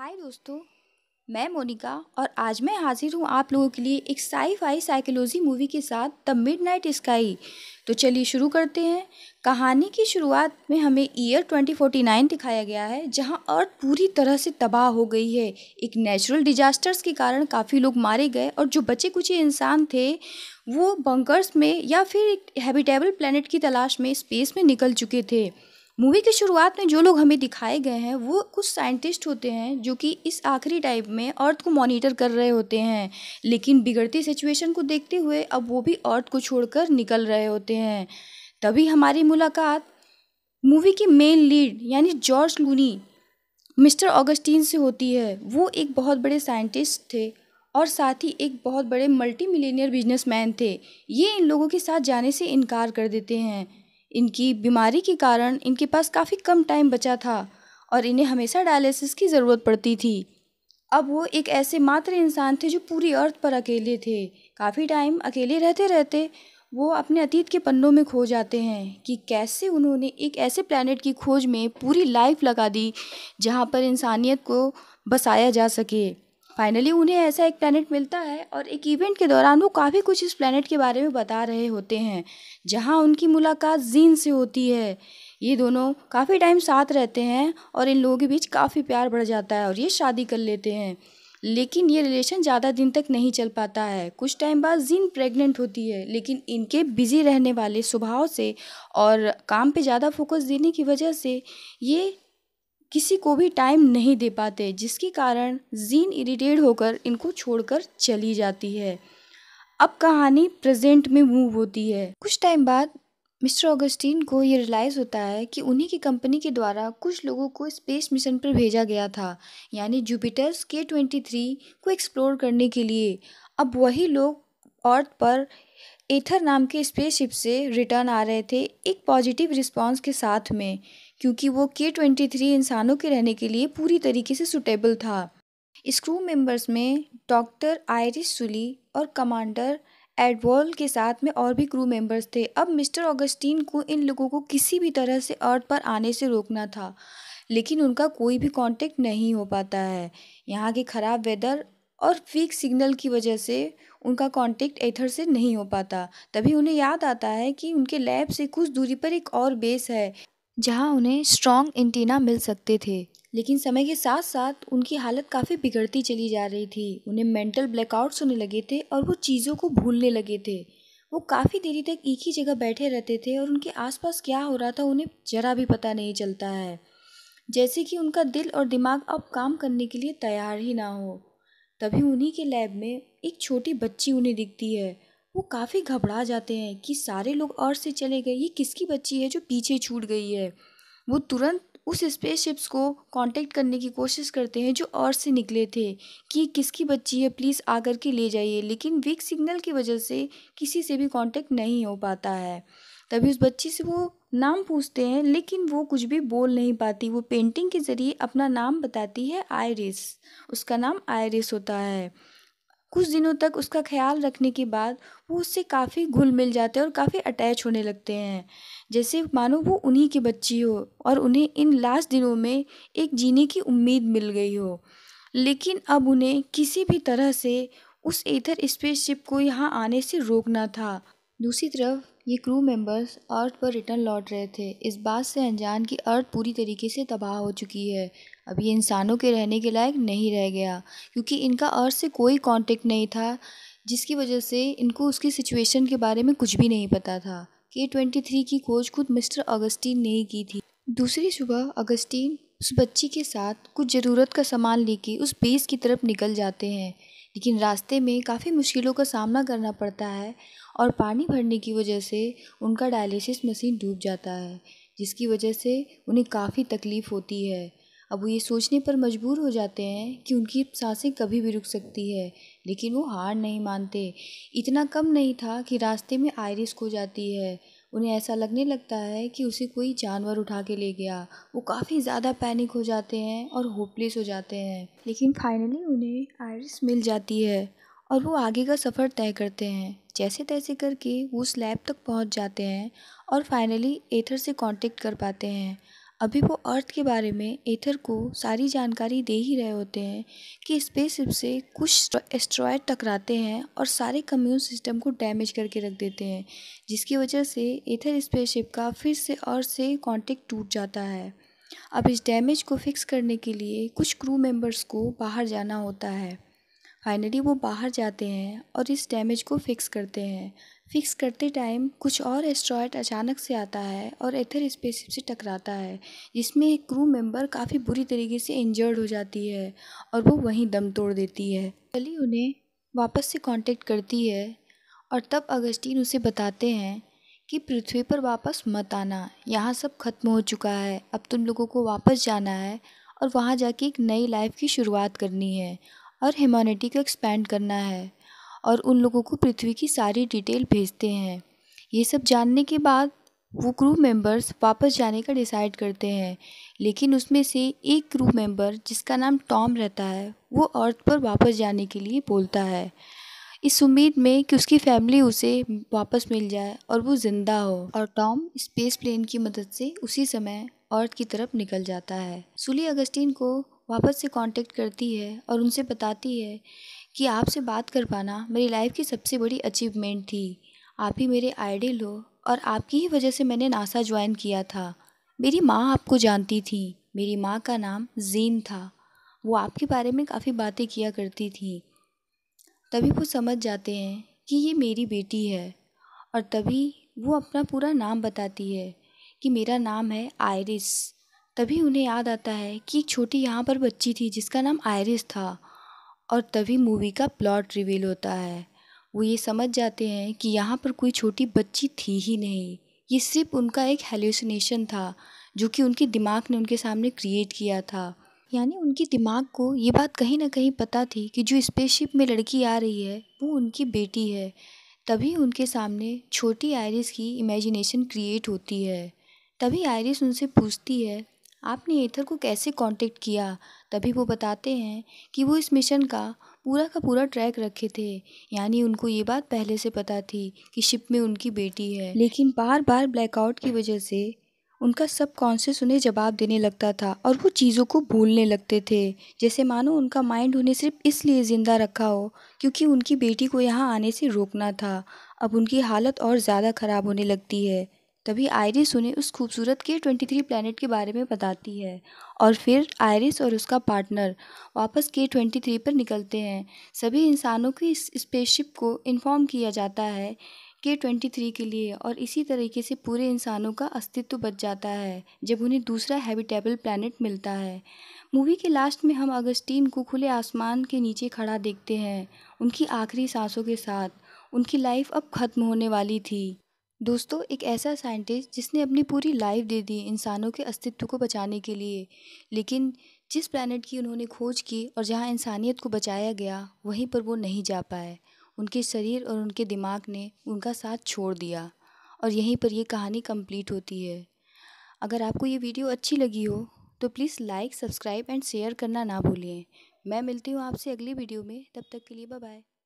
हाय दोस्तों मैं मोनिका और आज मैं हाजिर हूँ आप लोगों के लिए एक साई फाई साइकोलॉजी मूवी के साथ द मिड नाइट स्काई तो चलिए शुरू करते हैं कहानी की शुरुआत में हमें ईयर 2049 दिखाया गया है जहाँ अर्थ पूरी तरह से तबाह हो गई है एक नेचुरल डिजास्टर्स के कारण काफ़ी लोग मारे गए और जो बचे कुछ इंसान थे वो बंकर्स में या फिर एक हैबिटेबल प्लानट की तलाश में स्पेस में निकल चुके थे मूवी की शुरुआत में जो लोग हमें दिखाए गए हैं वो कुछ साइंटिस्ट होते हैं जो कि इस आखिरी टाइप में अर्थ को मॉनिटर कर रहे होते हैं लेकिन बिगड़ती सिचुएशन को देखते हुए अब वो भी अर्थ को छोड़कर निकल रहे होते हैं तभी हमारी मुलाकात मूवी की मेन लीड यानी जॉर्ज लूनी मिस्टर ऑगस्टीन से होती है वो एक बहुत बड़े साइंटिस्ट थे और साथ ही एक बहुत बड़े मल्टी मिलीनियर बिजनेसमैन थे ये इन लोगों के साथ जाने से इनकार कर देते हैं इनकी बीमारी के कारण इनके पास काफ़ी कम टाइम बचा था और इन्हें हमेशा डायलिसिस की ज़रूरत पड़ती थी अब वो एक ऐसे मात्र इंसान थे जो पूरी अर्थ पर अकेले थे काफ़ी टाइम अकेले रहते रहते वो अपने अतीत के पन्नों में खो जाते हैं कि कैसे उन्होंने एक ऐसे प्लानट की खोज में पूरी लाइफ लगा दी जहाँ पर इंसानियत को बसाया जा सके फाइनली उन्हें ऐसा एक प्लानट मिलता है और एक इवेंट के दौरान वो काफ़ी कुछ इस प्लानट के बारे में बता रहे होते हैं जहाँ उनकी मुलाकात जीन से होती है ये दोनों काफ़ी टाइम साथ रहते हैं और इन लोगों के बीच काफ़ी प्यार बढ़ जाता है और ये शादी कर लेते हैं लेकिन ये रिलेशन ज़्यादा दिन तक नहीं चल पाता है कुछ टाइम बाद जीन प्रेग्नेंट होती है लेकिन इनके बिज़ी रहने वाले स्वभाव से और काम पे ज़्यादा फोकस देने की वजह से ये किसी को भी टाइम नहीं दे पाते जिसके कारण जीन इरिटेट होकर इनको छोड़कर चली जाती है अब कहानी प्रेजेंट में मूव होती है कुछ टाइम बाद मिस्टर ऑगस्टीन को ये रियलाइज़ होता है कि उन्हीं की कंपनी के द्वारा कुछ लोगों को स्पेस मिशन पर भेजा गया था यानी जुपिटर्स के ट्वेंटी थ्री को एक्सप्लोर करने के लिए अब वही लोग अर्थ पर एथर नाम के स्पेसशिप से रिटर्न आ रहे थे एक पॉजिटिव रिस्पांस के साथ में क्योंकि वो के ट्वेंटी थ्री इंसानों के रहने के लिए पूरी तरीके से सुटेबल था इस क्रू मेंबर्स में डॉक्टर आयरिस सुली और कमांडर एडवॉल के साथ में और भी क्रू मेंबर्स थे अब मिस्टर ऑगस्टीन को इन लोगों को किसी भी तरह से अर्थ पर आने से रोकना था लेकिन उनका कोई भी कांटेक्ट नहीं हो पाता है यहाँ के ख़राब वेदर और फीक सिग्नल की वजह से उनका कांटेक्ट एथर से नहीं हो पाता तभी उन्हें याद आता है कि उनके लैब से कुछ दूरी पर एक और बेस है जहां उन्हें स्ट्रॉन्ग एंटीना मिल सकते थे लेकिन समय के साथ साथ उनकी हालत काफ़ी बिगड़ती चली जा रही थी उन्हें मेंटल ब्लैकआउट्स होने लगे थे और वो चीज़ों को भूलने लगे थे वो काफ़ी देरी तक एक ही जगह बैठे रहते थे और उनके आसपास क्या हो रहा था उन्हें ज़रा भी पता नहीं चलता है जैसे कि उनका दिल और दिमाग अब काम करने के लिए तैयार ही ना हो तभी उन्हीं के लैब में एक छोटी बच्ची उन्हें दिखती है वो काफ़ी घबरा जाते हैं कि सारे लोग और से चले गए ये किसकी बच्ची है जो पीछे छूट गई है वो तुरंत उस स्पेसशिप्स को कांटेक्ट करने की कोशिश करते हैं जो और से निकले थे कि किसकी बच्ची है प्लीज़ आकर के ले जाइए लेकिन वीक सिग्नल की वजह से किसी से भी कांटेक्ट नहीं हो पाता है तभी उस बच्ची से वो नाम पूछते हैं लेकिन वो कुछ भी बोल नहीं पाती वो पेंटिंग के ज़रिए अपना नाम बताती है आयरिस उसका नाम आयरिस होता है कुछ दिनों तक उसका ख्याल रखने के बाद वो उससे काफ़ी घुल मिल जाते हैं और काफ़ी अटैच होने लगते हैं जैसे मानो वो उन्हीं की बच्ची हो और उन्हें इन लास्ट दिनों में एक जीने की उम्मीद मिल गई हो लेकिन अब उन्हें किसी भी तरह से उस एथर स्पेसशिप को यहाँ आने से रोकना था दूसरी तरफ ये क्रू मेंबर्स अर्थ पर रिटर्न लौट रहे थे इस बात से अनजान कि अर्थ पूरी तरीके से तबाह हो चुकी है अब ये इंसानों के रहने के लायक नहीं रह गया क्योंकि इनका अर्थ से कोई कांटेक्ट नहीं था जिसकी वजह से इनको उसकी सिचुएशन के बारे में कुछ भी नहीं पता था के ट्वेंटी थ्री की खोज खुद मिस्टर अगस्टीन ने ही की थी दूसरी सुबह अगस्टीन उस बच्ची के साथ कुछ ज़रूरत का सामान लेके उस बेस की तरफ निकल जाते हैं लेकिन रास्ते में काफ़ी मुश्किलों का सामना करना पड़ता है और पानी भरने की वजह से उनका डायलिसिस मशीन डूब जाता है जिसकी वजह से उन्हें काफ़ी तकलीफ़ होती है अब वो ये सोचने पर मजबूर हो जाते हैं कि उनकी सांसें कभी भी रुक सकती है लेकिन वो हार नहीं मानते इतना कम नहीं था कि रास्ते में आयरिस खो जाती है उन्हें ऐसा लगने लगता है कि उसे कोई जानवर उठा के ले गया वो काफ़ी ज़्यादा पैनिक हो जाते हैं और होपलेस हो जाते हैं लेकिन फाइनली उन्हें आयरिस मिल जाती है और वो आगे का सफ़र तय करते हैं जैसे तैसे करके वो स्लैब तक पहुंच जाते हैं और फाइनली एथर से कांटेक्ट कर पाते हैं अभी वो अर्थ के बारे में एथर को सारी जानकारी दे ही रहे होते हैं कि स्पेस से कुछ एस्ट्रॉयड टकराते हैं और सारे कम्यून सिस्टम को डैमेज करके रख देते हैं जिसकी वजह से एथर स्पेसशिप का फिर से अर्थ से कांटेक्ट टूट जाता है अब इस डैमेज को फिक्स करने के लिए कुछ क्रू मेंबर्स को बाहर जाना होता है फाइनली वो बाहर जाते हैं और इस डैमेज को फिक्स करते हैं फिक्स करते टाइम कुछ और एस्ट्रॉयड अचानक से आता है और एथर स्पेसिप से टकराता है जिसमें एक क्रू मेंबर काफ़ी बुरी तरीके से इंजर्ड हो जाती है और वो वहीं दम तोड़ देती है कली उन्हें वापस से कांटेक्ट करती है और तब अगस्टीन उसे बताते हैं कि पृथ्वी पर वापस मत आना यहाँ सब खत्म हो चुका है अब तुम लोगों को वापस जाना है और वहाँ जाके एक नई लाइफ की शुरुआत करनी है और ह्यूमैनिटी को एक्सपैंड करना है और उन लोगों को पृथ्वी की सारी डिटेल भेजते हैं ये सब जानने के बाद वो क्रू मेंबर्स वापस जाने का डिसाइड करते हैं लेकिन उसमें से एक क्रू मेंबर जिसका नाम टॉम रहता है वो अर्थ पर वापस जाने के लिए बोलता है इस उम्मीद में कि उसकी फैमिली उसे वापस मिल जाए और वो ज़िंदा हो और टॉम स्पेस प्लेन की मदद से उसी समय अर्थ की तरफ निकल जाता है सुली अगस्टीन को वापस से कांटेक्ट करती है और उनसे बताती है कि आपसे बात कर पाना मेरी लाइफ की सबसे बड़ी अचीवमेंट थी आप ही मेरे आइडल हो और आपकी ही वजह से मैंने नासा ज्वाइन किया था मेरी माँ आपको जानती थी मेरी माँ का नाम जीन था वो आपके बारे में काफ़ी बातें किया करती थी तभी वो समझ जाते हैं कि ये मेरी बेटी है और तभी वो अपना पूरा नाम बताती है कि मेरा नाम है आयरिस तभी उन्हें याद आता है कि छोटी यहाँ पर बच्ची थी जिसका नाम आयरिस था और तभी मूवी का प्लॉट रिवील होता है वो ये समझ जाते हैं कि यहाँ पर कोई छोटी बच्ची थी ही नहीं ये सिर्फ उनका एक हेल्यूसिनेशन था जो कि उनके दिमाग ने उनके सामने क्रिएट किया था यानी उनके दिमाग को ये बात कहीं ना कहीं पता थी कि जो स्पेसशिप में लड़की आ रही है वो उनकी बेटी है तभी उनके सामने छोटी आयरिस की इमेजिनेशन क्रिएट होती है तभी आयरिस उनसे पूछती है आपने एथर को कैसे कांटेक्ट किया तभी वो बताते हैं कि वो इस मिशन का पूरा का पूरा ट्रैक रखे थे यानी उनको ये बात पहले से पता थी कि शिप में उनकी बेटी है लेकिन बार बार ब्लैकआउट की वजह से उनका सब कॉन्शियस उन्हें जवाब देने लगता था और वो चीज़ों को भूलने लगते थे जैसे मानो उनका माइंड उन्हें सिर्फ इसलिए ज़िंदा रखा हो क्योंकि उनकी बेटी को यहाँ आने से रोकना था अब उनकी हालत और ज़्यादा ख़राब होने लगती है तभी आयरिस उन्हें उस खूबसूरत के ट्वेंटी थ्री प्लानट के बारे में बताती है और फिर आयरिस और उसका पार्टनर वापस के ट्वेंटी थ्री पर निकलते हैं सभी इंसानों की इस स्पेसशिप को इन्फॉर्म किया जाता है के ट्वेंटी थ्री के लिए और इसी तरीके से पूरे इंसानों का अस्तित्व बच जाता है जब उन्हें दूसरा हैबिटेबल प्लानट मिलता है मूवी के लास्ट में हम अगस्टीन को खुले आसमान के नीचे खड़ा देखते हैं उनकी आखिरी सांसों के साथ उनकी लाइफ अब ख़त्म होने वाली थी दोस्तों एक ऐसा साइंटिस्ट जिसने अपनी पूरी लाइफ दे दी इंसानों के अस्तित्व को बचाने के लिए लेकिन जिस प्लानट की उन्होंने खोज की और जहाँ इंसानियत को बचाया गया वहीं पर वो नहीं जा पाए उनके शरीर और उनके दिमाग ने उनका साथ छोड़ दिया और यहीं पर ये कहानी कंप्लीट होती है अगर आपको ये वीडियो अच्छी लगी हो तो please like subscribe and share करना ना भूलें मैं मिलती हूँ आपसे अगली वीडियो में तब तक के लिए बाय बाय